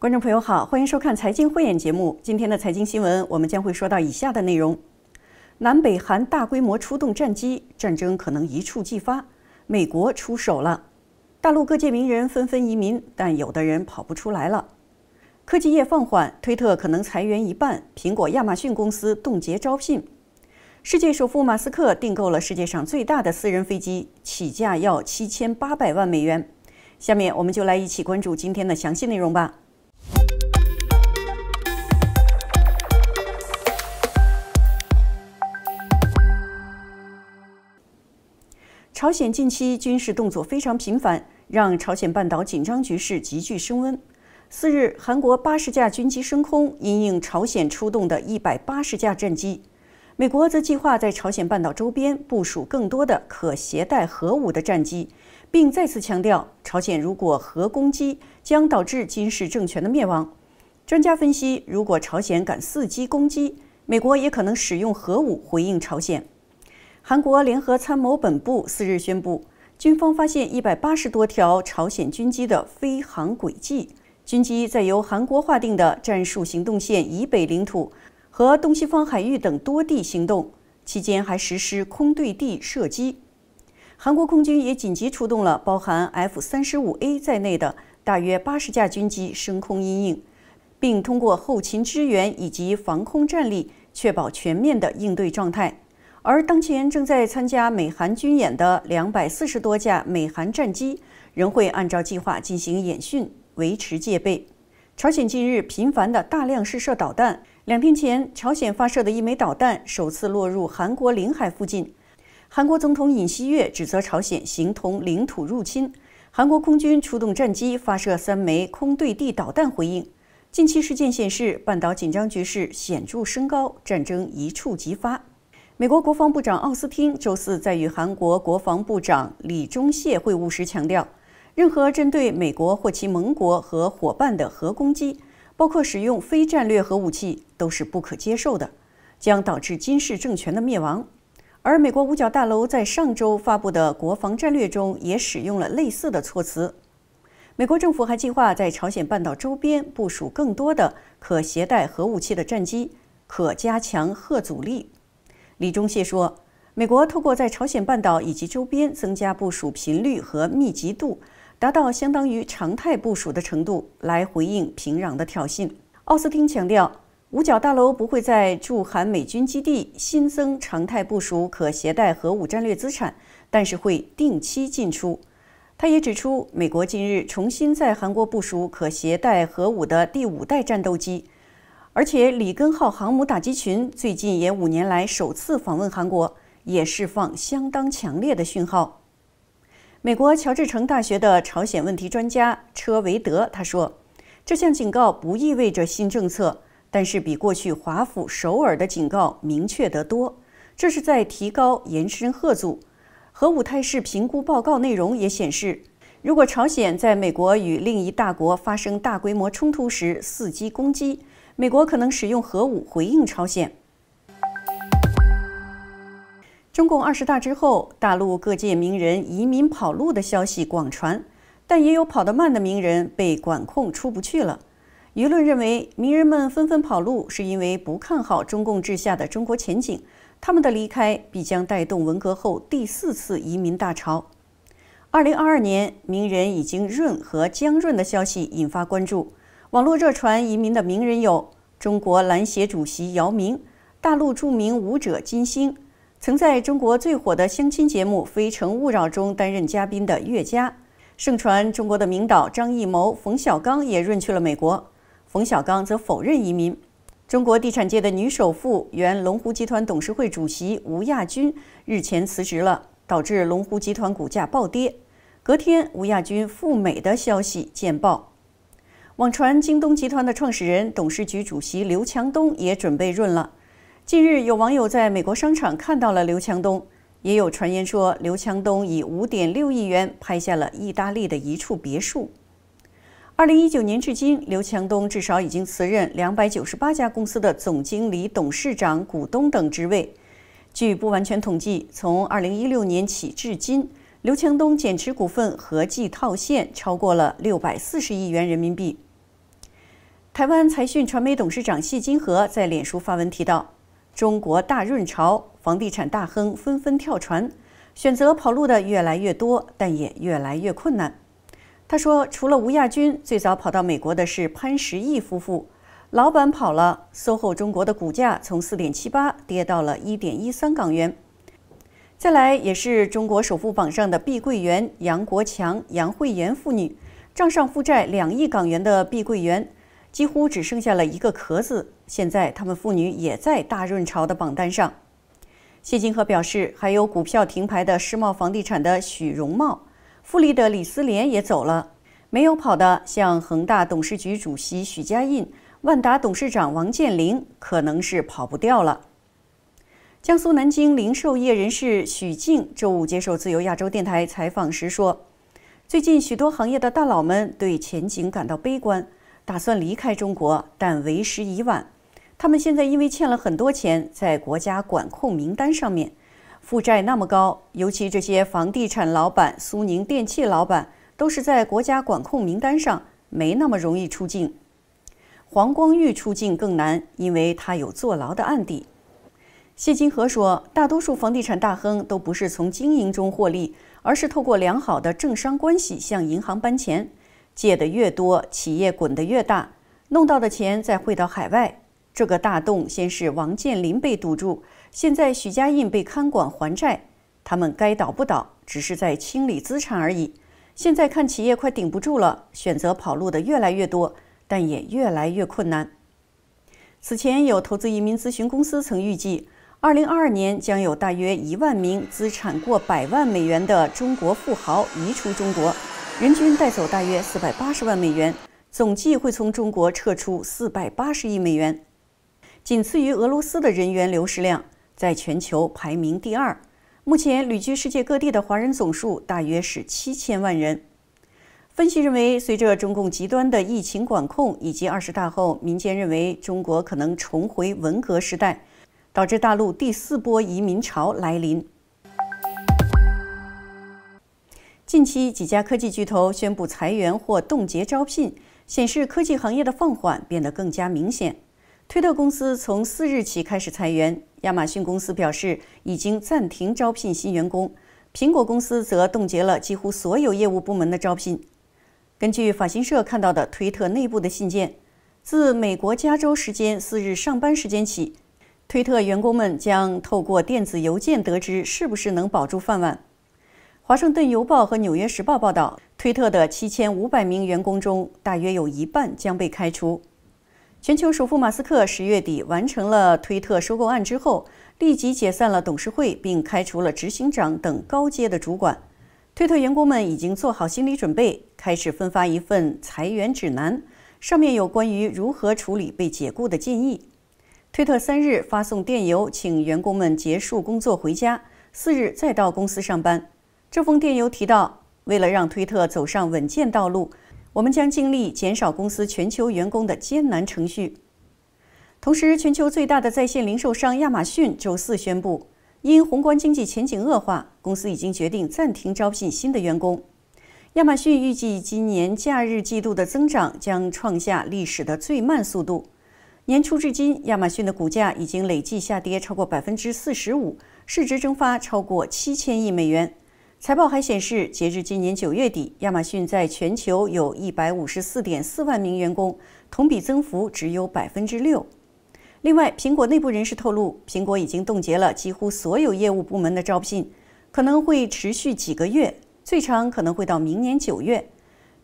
观众朋友好，欢迎收看《财经慧眼》节目。今天的财经新闻，我们将会说到以下的内容：南北韩大规模出动战机，战争可能一触即发；美国出手了；大陆各界名人纷纷移民，但有的人跑不出来了；科技业放缓，推特可能裁员一半，苹果、亚马逊公司冻结招聘；世界首富马斯克订购了世界上最大的私人飞机，起价要七千八百万美元。下面，我们就来一起关注今天的详细内容吧。朝鲜近期军事动作非常频繁，让朝鲜半岛紧张局势急剧升温。四日，韩国八十架军机升空，因应朝鲜出动的一百八十架战机。美国则计划在朝鲜半岛周边部署更多的可携带核武的战机，并再次强调，朝鲜如果核攻击将导致金氏政权的灭亡。专家分析，如果朝鲜敢伺机攻击，美国也可能使用核武回应朝鲜。韩国联合参谋本部四日宣布，军方发现一百八十多条朝鲜军机的飞行轨迹。军机在由韩国划定的战术行动线以北领土和东西方海域等多地行动期间，还实施空对地射击。韩国空军也紧急出动了包含 F 三十五 A 在内的大约八十架军机升空应应，并通过后勤支援以及防空战力，确保全面的应对状态。而当前正在参加美韩军演的两百四十多架美韩战机，仍会按照计划进行演训，维持戒备。朝鲜近日频繁的大量试射导弹，两天前朝鲜发射的一枚导弹首次落入韩国领海附近。韩国总统尹锡悦指责朝鲜形同领土入侵，韩国空军出动战机发射三枚空对地导弹回应。近期事件显示，半岛紧张局势显著升高，战争一触即发。美国国防部长奥斯汀周四在与韩国国防部长李忠燮会晤时强调，任何针对美国或其盟国和伙伴的核攻击，包括使用非战略核武器，都是不可接受的，将导致金氏政权的灭亡。而美国五角大楼在上周发布的国防战略中也使用了类似的措辞。美国政府还计划在朝鲜半岛周边部署更多的可携带核武器的战机，可加强核阻力。李忠谢说：“美国透过在朝鲜半岛以及周边增加部署频率和密集度，达到相当于常态部署的程度，来回应平壤的挑衅。”奥斯汀强调，五角大楼不会在驻韩美军基地新增常态部署可携带核武战略资产，但是会定期进出。他也指出，美国近日重新在韩国部署可携带核武的第五代战斗机。而且，里根号航母打击群最近也五年来首次访问韩国，也释放相当强烈的讯号。美国乔治城大学的朝鲜问题专家车维德他说：“这项警告不意味着新政策，但是比过去华府、首尔的警告明确得多。这是在提高延伸贺武核武态势评估报告内容也显示，如果朝鲜在美国与另一大国发生大规模冲突时伺机攻击。”美国可能使用核武回应朝鲜。中共二十大之后，大陆各界名人移民跑路的消息广传，但也有跑得慢的名人被管控出不去了。舆论认为，名人们纷纷跑路是因为不看好中共治下的中国前景，他们的离开必将带动文革后第四次移民大潮。二零二二年，名人已经润和江润的消息引发关注。网络热传移民的名人有中国篮协主席姚明、大陆著名舞者金星，曾在中国最火的相亲节目《非诚勿扰》中担任嘉宾的岳嘉，盛传中国的名导张艺谋、冯小刚也润去了美国。冯小刚则否认移民。中国地产界的女首富、原龙湖集团董事会主席吴亚军日前辞职了，导致龙湖集团股价暴跌。隔天，吴亚军赴美的消息见报。网传京东集团的创始人、董事局主席刘强东也准备润了。近日，有网友在美国商场看到了刘强东，也有传言说刘强东以五点六亿元拍下了意大利的一处别墅。二零一九年至今，刘强东至少已经辞任两百九十八家公司的总经理、董事长、股东等职位。据不完全统计，从二零一六年起至今，刘强东减持股份合计套现超过了六百四十亿元人民币。台湾财讯传媒董事长谢金河在脸书发文提到，中国大润潮，房地产大亨纷纷跳船，选择跑路的越来越多，但也越来越困难。他说，除了吴亚军，最早跑到美国的是潘石屹夫妇。老板跑了，SOHO 中国的股价从四点七八跌到了一点一三港元。再来，也是中国首富榜上的碧桂园杨国强、杨惠妍父女，账上负债两亿港元的碧桂园。几乎只剩下了一个壳子。现在，他们父女也在大润潮的榜单上。谢金河表示，还有股票停牌的世茂房地产的许荣茂、富力的李思廉也走了。没有跑的，像恒大董事局主席许家印、万达董事长王健林，可能是跑不掉了。江苏南京零售业人士许静周五接受自由亚洲电台采访时说：“最近，许多行业的大佬们对前景感到悲观。”打算离开中国，但为时已晚。他们现在因为欠了很多钱，在国家管控名单上面，负债那么高，尤其这些房地产老板、苏宁电器老板，都是在国家管控名单上，没那么容易出境。黄光裕出境更难，因为他有坐牢的案底。谢金河说，大多数房地产大亨都不是从经营中获利，而是透过良好的政商关系向银行搬钱。借的越多，企业滚得越大，弄到的钱再汇到海外。这个大洞先是王健林被堵住，现在许家印被看管还债。他们该倒不倒，只是在清理资产而已。现在看企业快顶不住了，选择跑路的越来越多，但也越来越困难。此前有投资移民咨询公司曾预计，二零二二年将有大约一万名资产过百万美元的中国富豪移出中国。人均带走大约四百八十万美元，总计会从中国撤出四百八十亿美元，仅次于俄罗斯的人员流失量，在全球排名第二。目前旅居世界各地的华人总数大约是七千万人。分析认为，随着中共极端的疫情管控以及二十大后，民间认为中国可能重回文革时代，导致大陆第四波移民潮来临。近期几家科技巨头宣布裁员或冻结招聘，显示科技行业的放缓变得更加明显。推特公司从四日起开始裁员，亚马逊公司表示已经暂停招聘新员工，苹果公司则冻结了几乎所有业务部门的招聘。根据法新社看到的推特内部的信件，自美国加州时间四日上班时间起，推特员工们将透过电子邮件得知是不是能保住饭碗。《华盛顿邮报》和《纽约时报》报道，推特的七千五百名员工中，大约有一半将被开除。全球首富马斯克十月底完成了推特收购案之后，立即解散了董事会，并开除了执行长等高阶的主管。推特员工们已经做好心理准备，开始分发一份裁员指南，上面有关于如何处理被解雇的建议。推特三日发送电邮，请员工们结束工作回家，四日再到公司上班。这封电邮提到，为了让推特走上稳健道路，我们将尽力减少公司全球员工的艰难程序。同时，全球最大的在线零售商亚马逊周四宣布，因宏观经济前景恶化，公司已经决定暂停招聘新的员工。亚马逊预计今年假日季度的增长将创下历史的最慢速度。年初至今，亚马逊的股价已经累计下跌超过百分之四十五，市值蒸发超过七千亿美元。财报还显示，截至今年九月底，亚马逊在全球有一百五十四点四万名员工，同比增幅只有百分之六。另外，苹果内部人士透露，苹果已经冻结了几乎所有业务部门的招聘，可能会持续几个月，最长可能会到明年九月。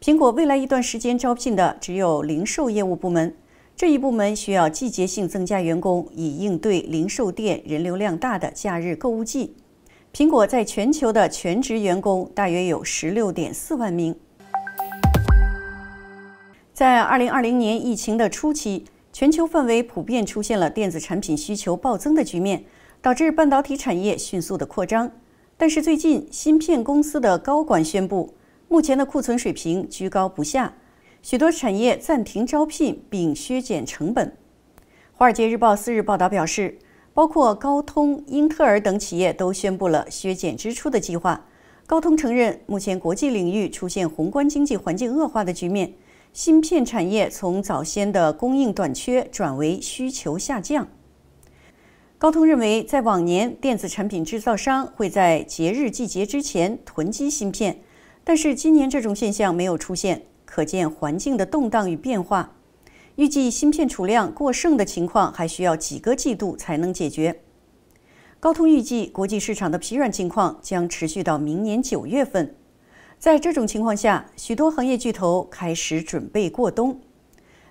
苹果未来一段时间招聘的只有零售业务部门，这一部门需要季节性增加员工，以应对零售店人流量大的假日购物季。苹果在全球的全职员工大约有十六点四万名。在二零二零年疫情的初期，全球范围普遍出现了电子产品需求暴增的局面，导致半导体产业迅速的扩张。但是最近，芯片公司的高管宣布，目前的库存水平居高不下，许多产业暂停招聘并削减成本。《华尔街日报》四日报道表示。包括高通、英特尔等企业都宣布了削减支出的计划。高通承认，目前国际领域出现宏观经济环境恶化的局面，芯片产业从早先的供应短缺转为需求下降。高通认为，在往年，电子产品制造商会在节日季节之前囤积芯片，但是今年这种现象没有出现，可见环境的动荡与变化。预计芯片储量过剩的情况还需要几个季度才能解决。高通预计国际市场的疲软情况将持续到明年九月份。在这种情况下，许多行业巨头开始准备过冬。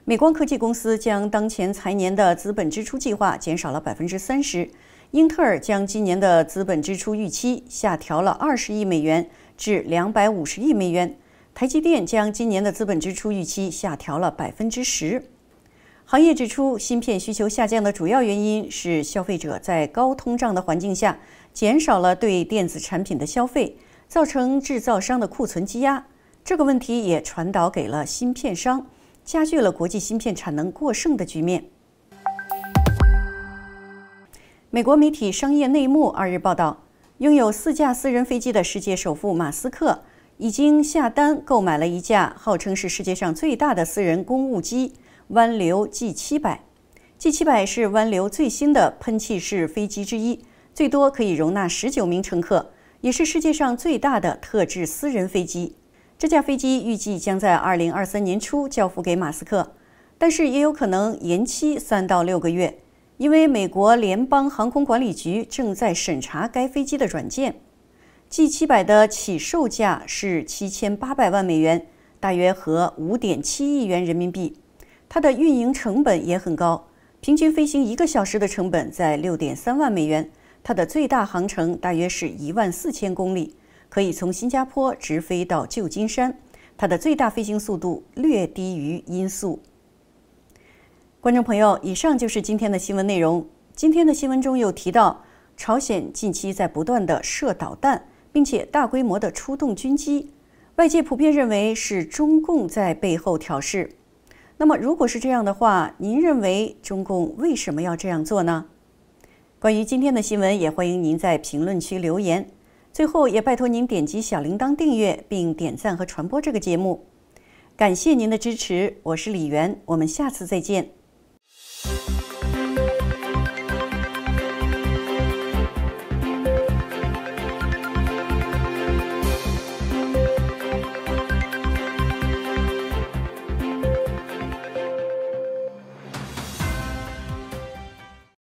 美光科技公司将当前财年的资本支出计划减少了百分之三十。英特尔将今年的资本支出预期下调了二十亿美元至两百五十亿美元。台积电将今年的资本支出预期下调了百分之十。行业指出，芯片需求下降的主要原因是消费者在高通胀的环境下减少了对电子产品的消费，造成制造商的库存积压。这个问题也传导给了芯片商，加剧了国际芯片产能过剩的局面。美国媒体《商业内幕》二日报道，拥有四架私人飞机的世界首富马斯克已经下单购买了一架号称是世界上最大的私人公务机。湾流 G 七百，G 七百是湾流最新的喷气式飞机之一，最多可以容纳十九名乘客，也是世界上最大的特制私人飞机。这架飞机预计将在二零二三年初交付给马斯克，但是也有可能延期三到六个月，因为美国联邦航空管理局正在审查该飞机的软件。G 七百的起售价是七千八百万美元，大约合五点七亿元人民币。它的运营成本也很高，平均飞行一个小时的成本在六点三万美元。它的最大航程大约是一万四千公里，可以从新加坡直飞到旧金山。它的最大飞行速度略低于音速。观众朋友，以上就是今天的新闻内容。今天的新闻中又提到，朝鲜近期在不断的射导弹，并且大规模的出动军机，外界普遍认为是中共在背后挑事。那么，如果是这样的话，您认为中共为什么要这样做呢？关于今天的新闻，也欢迎您在评论区留言。最后，也拜托您点击小铃铛订阅，并点赞和传播这个节目。感谢您的支持，我是李媛，我们下次再见。